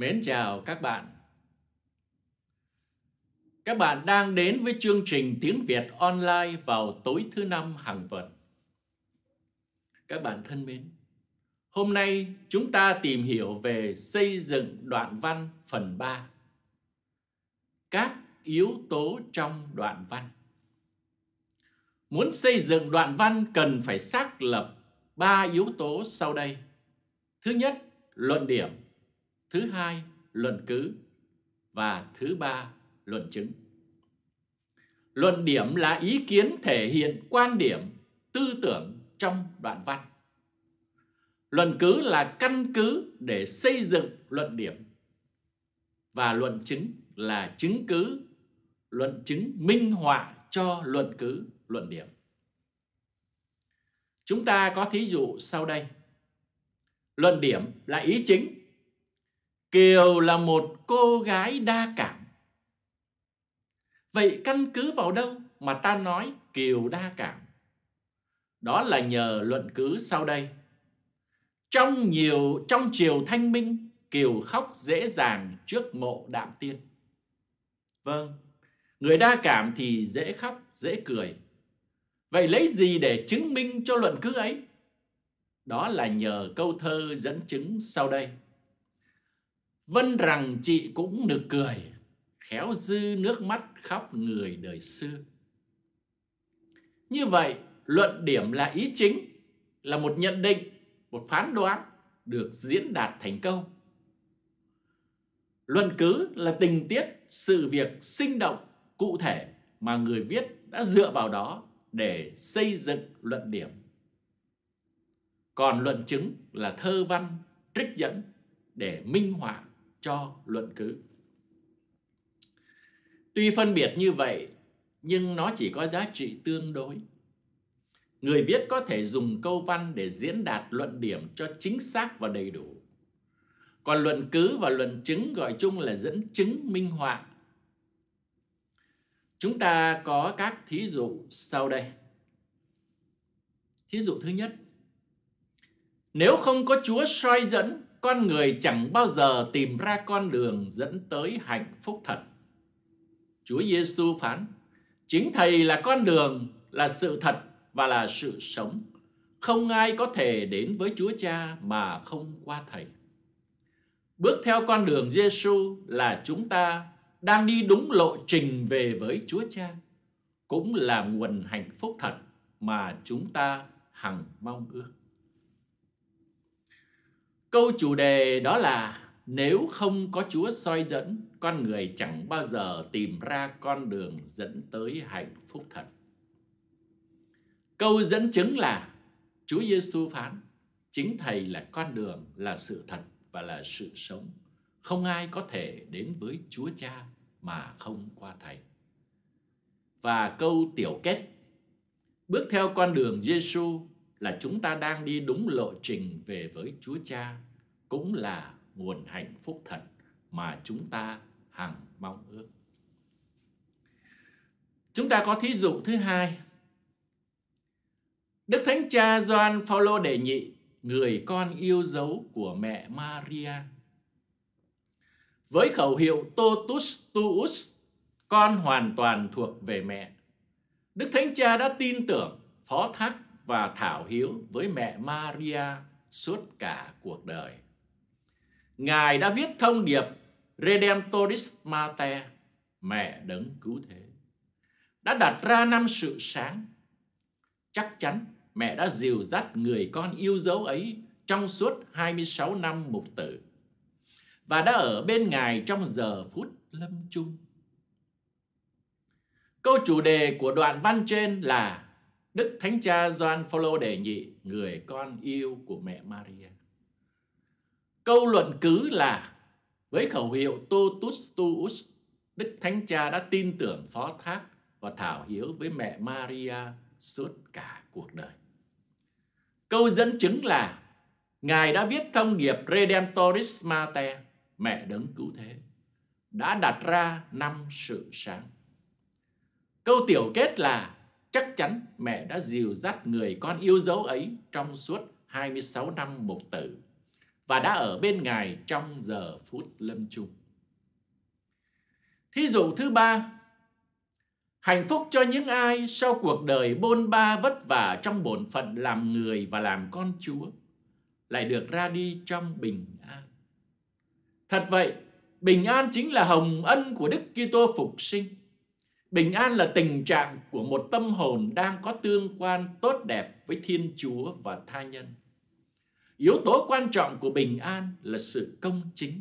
Mến chào các bạn. Các bạn đang đến với chương trình Tiếng Việt online vào tối thứ năm hàng tuần. Các bạn thân mến, hôm nay chúng ta tìm hiểu về xây dựng đoạn văn phần 3. Các yếu tố trong đoạn văn. Muốn xây dựng đoạn văn cần phải xác lập ba yếu tố sau đây. Thứ nhất, luận điểm thứ hai luận cứ và thứ ba luận chứng. Luận điểm là ý kiến thể hiện quan điểm, tư tưởng trong đoạn văn. Luận cứ là căn cứ để xây dựng luận điểm. Và luận chứng là chứng cứ, luận chứng minh họa cho luận cứ, luận điểm. Chúng ta có thí dụ sau đây. Luận điểm là ý chính Kiều là một cô gái đa cảm. Vậy căn cứ vào đâu mà ta nói Kiều đa cảm? Đó là nhờ luận cứ sau đây. Trong nhiều trong triều Thanh Minh, Kiều khóc dễ dàng trước mộ Đạm Tiên. Vâng, người đa cảm thì dễ khóc, dễ cười. Vậy lấy gì để chứng minh cho luận cứ ấy? Đó là nhờ câu thơ dẫn chứng sau đây. Vân rằng chị cũng được cười Khéo dư nước mắt khóc người đời xưa Như vậy luận điểm là ý chính Là một nhận định, một phán đoán Được diễn đạt thành công Luận cứ là tình tiết, sự việc sinh động, cụ thể mà người viết đã dựa vào đó để xây dựng luận điểm. Còn luận chứng là thơ văn, trích dẫn để minh họa cho luận cứ. Tuy phân biệt như vậy, nhưng nó chỉ có giá trị tương đối. Người viết có thể dùng câu văn để diễn đạt luận điểm cho chính xác và đầy đủ. Còn luận cứ và luận chứng gọi chung là dẫn chứng minh họa. Chúng ta có các thí dụ sau đây. Thí dụ thứ nhất, nếu không có Chúa soi dẫn con người chẳng bao giờ tìm ra con đường dẫn tới hạnh phúc thật. Chúa Giêsu phán, chính Thầy là con đường, là sự thật và là sự sống. Không ai có thể đến với Chúa Cha mà không qua Thầy. Bước theo con đường Giêsu là chúng ta đang đi đúng lộ trình về với Chúa Cha, cũng là nguồn hạnh phúc thật mà chúng ta hằng mong ước. Câu chủ đề đó là nếu không có Chúa soi dẫn, con người chẳng bao giờ tìm ra con đường dẫn tới hạnh phúc thật. Câu dẫn chứng là Chúa Giêsu phán, chính Thầy là con đường, là sự thật và là sự sống. Không ai có thể đến với Chúa Cha mà không qua Thầy. Và câu tiểu kết Bước theo con đường Giêsu là chúng ta đang đi đúng lộ trình về với Chúa Cha cũng là nguồn hạnh phúc thật mà chúng ta hằng mong ước. Chúng ta có thí dụ thứ hai. Đức Thánh Cha Gioan Phaolô đề nhị, người con yêu dấu của mẹ Maria. Với khẩu hiệu Totus Tuus, con hoàn toàn thuộc về mẹ. Đức Thánh Cha đã tin tưởng, phó thác và thảo hiếu với mẹ Maria suốt cả cuộc đời. Ngài đã viết thông điệp Redemptoris Mater, mẹ đấng cứu thế, đã đặt ra năm sự sáng. Chắc chắn mẹ đã dìu dắt người con yêu dấu ấy trong suốt 26 năm mục tử và đã ở bên Ngài trong giờ phút lâm chung. Câu chủ đề của đoạn văn trên là Đức Thánh Cha Gioan Phaolô đề nghị người con yêu của mẹ Maria. Câu luận cứ là với khẩu hiệu Totus Tuus, Đức Thánh Cha đã tin tưởng phó thác và thảo hiếu với mẹ Maria suốt cả cuộc đời. Câu dẫn chứng là Ngài đã viết thông điệp Redemptoris Mater, mẹ đấng cứu thế, đã đặt ra năm sự sáng. Câu tiểu kết là chắc chắn mẹ đã dìu dắt người con yêu dấu ấy trong suốt 26 năm mục tử và đã ở bên Ngài trong giờ phút lâm chung. Thí dụ thứ ba, hạnh phúc cho những ai sau cuộc đời bôn ba vất vả trong bổn phận làm người và làm con Chúa lại được ra đi trong bình an. Thật vậy, bình an chính là hồng ân của Đức Kitô phục sinh Bình an là tình trạng của một tâm hồn đang có tương quan tốt đẹp với Thiên Chúa và tha nhân. Yếu tố quan trọng của bình an là sự công chính.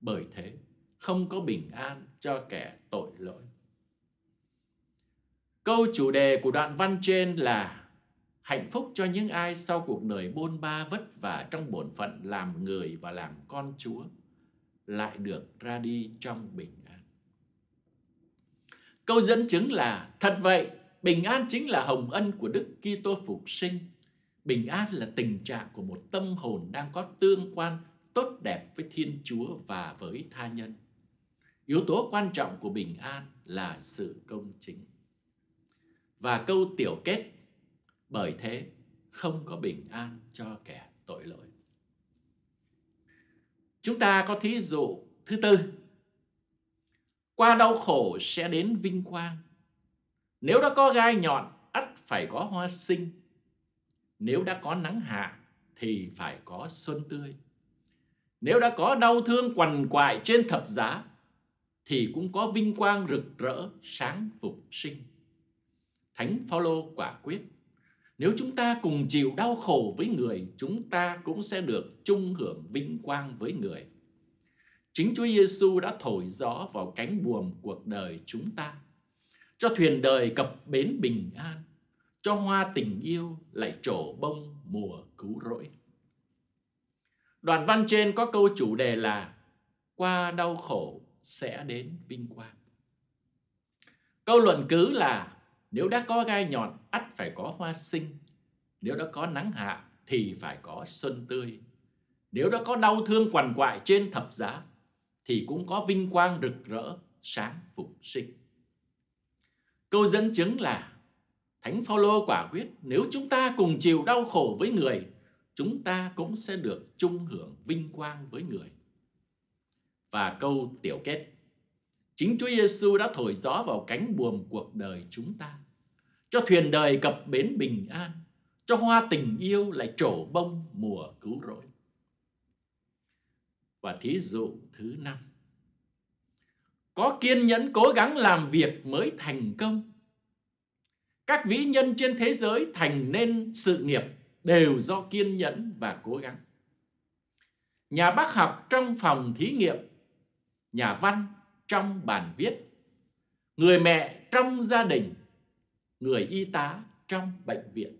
Bởi thế, không có bình an cho kẻ tội lỗi. Câu chủ đề của đoạn văn trên là hạnh phúc cho những ai sau cuộc đời bôn ba vất vả trong bổn phận làm người và làm con Chúa lại được ra đi trong bình an. Câu dẫn chứng là thật vậy, bình an chính là hồng ân của Đức Kitô phục sinh. Bình an là tình trạng của một tâm hồn đang có tương quan tốt đẹp với Thiên Chúa và với tha nhân. Yếu tố quan trọng của bình an là sự công chính. Và câu tiểu kết, bởi thế không có bình an cho kẻ tội lỗi. Chúng ta có thí dụ thứ tư qua đau khổ sẽ đến vinh quang. Nếu đã có gai nhọn, ắt phải có hoa sinh. Nếu đã có nắng hạ, thì phải có xuân tươi. Nếu đã có đau thương quằn quại trên thập giá, thì cũng có vinh quang rực rỡ sáng phục sinh. Thánh Phaolô quả quyết, nếu chúng ta cùng chịu đau khổ với người, chúng ta cũng sẽ được chung hưởng vinh quang với người. Chính Chúa Giêsu đã thổi gió vào cánh buồm cuộc đời chúng ta, cho thuyền đời cập bến bình an, cho hoa tình yêu lại trổ bông mùa cứu rỗi. Đoạn văn trên có câu chủ đề là qua đau khổ sẽ đến vinh quang. Câu luận cứ là nếu đã có gai nhọn ắt phải có hoa sinh, nếu đã có nắng hạ thì phải có xuân tươi. Nếu đã có đau thương quằn quại trên thập giá thì cũng có vinh quang rực rỡ sáng phục sinh. Câu dẫn chứng là Thánh Phaolô quả quyết nếu chúng ta cùng chịu đau khổ với người, chúng ta cũng sẽ được chung hưởng vinh quang với người. Và câu tiểu kết Chính Chúa Giêsu đã thổi gió vào cánh buồm cuộc đời chúng ta, cho thuyền đời cập bến bình an, cho hoa tình yêu lại trổ bông mùa cứu rỗi. Và thí dụ thứ năm Có kiên nhẫn cố gắng làm việc mới thành công Các vĩ nhân trên thế giới thành nên sự nghiệp đều do kiên nhẫn và cố gắng Nhà bác học trong phòng thí nghiệm Nhà văn trong bàn viết Người mẹ trong gia đình Người y tá trong bệnh viện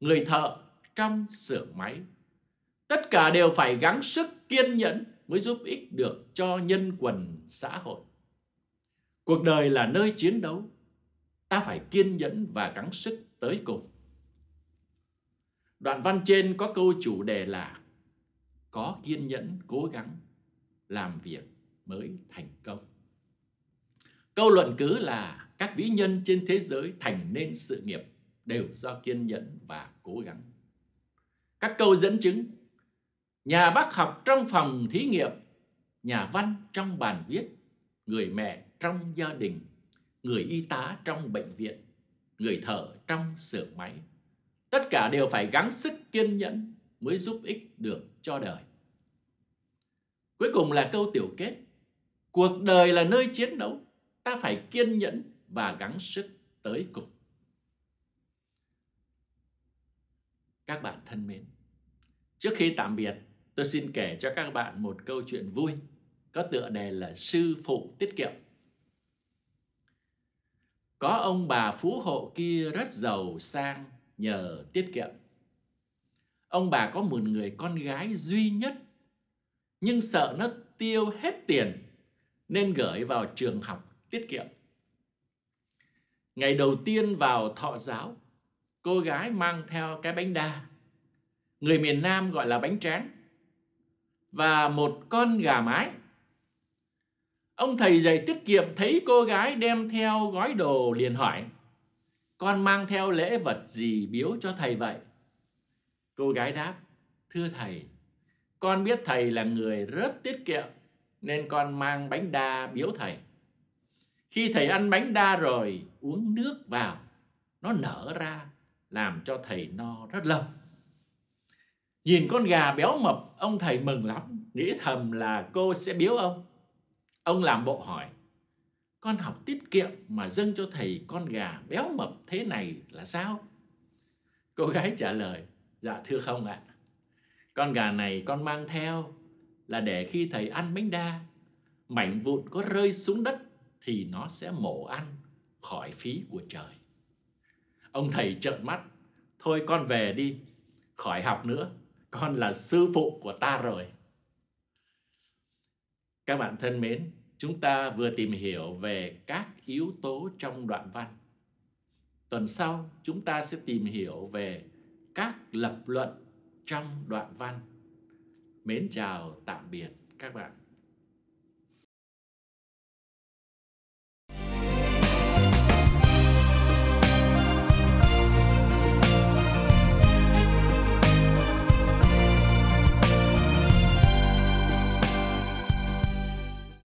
Người thợ trong xưởng máy tất cả đều phải gắng sức kiên nhẫn mới giúp ích được cho nhân quần xã hội. Cuộc đời là nơi chiến đấu, ta phải kiên nhẫn và gắng sức tới cùng. Đoạn văn trên có câu chủ đề là có kiên nhẫn cố gắng làm việc mới thành công. Câu luận cứ là các vĩ nhân trên thế giới thành nên sự nghiệp đều do kiên nhẫn và cố gắng. Các câu dẫn chứng nhà bác học trong phòng thí nghiệm, nhà văn trong bàn viết, người mẹ trong gia đình, người y tá trong bệnh viện, người thợ trong xưởng máy. Tất cả đều phải gắng sức kiên nhẫn mới giúp ích được cho đời. Cuối cùng là câu tiểu kết. Cuộc đời là nơi chiến đấu, ta phải kiên nhẫn và gắng sức tới cùng. Các bạn thân mến, trước khi tạm biệt, tôi xin kể cho các bạn một câu chuyện vui có tựa đề là sư phụ tiết kiệm. Có ông bà phú hộ kia rất giàu sang nhờ tiết kiệm. Ông bà có một người con gái duy nhất nhưng sợ nó tiêu hết tiền nên gửi vào trường học tiết kiệm. Ngày đầu tiên vào thọ giáo, cô gái mang theo cái bánh đa. Người miền Nam gọi là bánh tráng và một con gà mái. Ông thầy dạy tiết kiệm thấy cô gái đem theo gói đồ liền hỏi Con mang theo lễ vật gì biếu cho thầy vậy? Cô gái đáp Thưa thầy, con biết thầy là người rất tiết kiệm Nên con mang bánh đa biếu thầy Khi thầy ăn bánh đa rồi uống nước vào Nó nở ra làm cho thầy no rất lâu Nhìn con gà béo mập, ông thầy mừng lắm, nghĩ thầm là cô sẽ biếu ông. Ông làm bộ hỏi, con học tiết kiệm mà dâng cho thầy con gà béo mập thế này là sao? Cô gái trả lời, dạ thưa không ạ. Con gà này con mang theo là để khi thầy ăn bánh đa, mảnh vụn có rơi xuống đất thì nó sẽ mổ ăn khỏi phí của trời. Ông thầy trợn mắt, thôi con về đi, khỏi học nữa con là sư phụ của ta rồi các bạn thân mến chúng ta vừa tìm hiểu về các yếu tố trong đoạn văn tuần sau chúng ta sẽ tìm hiểu về các lập luận trong đoạn văn mến chào tạm biệt các bạn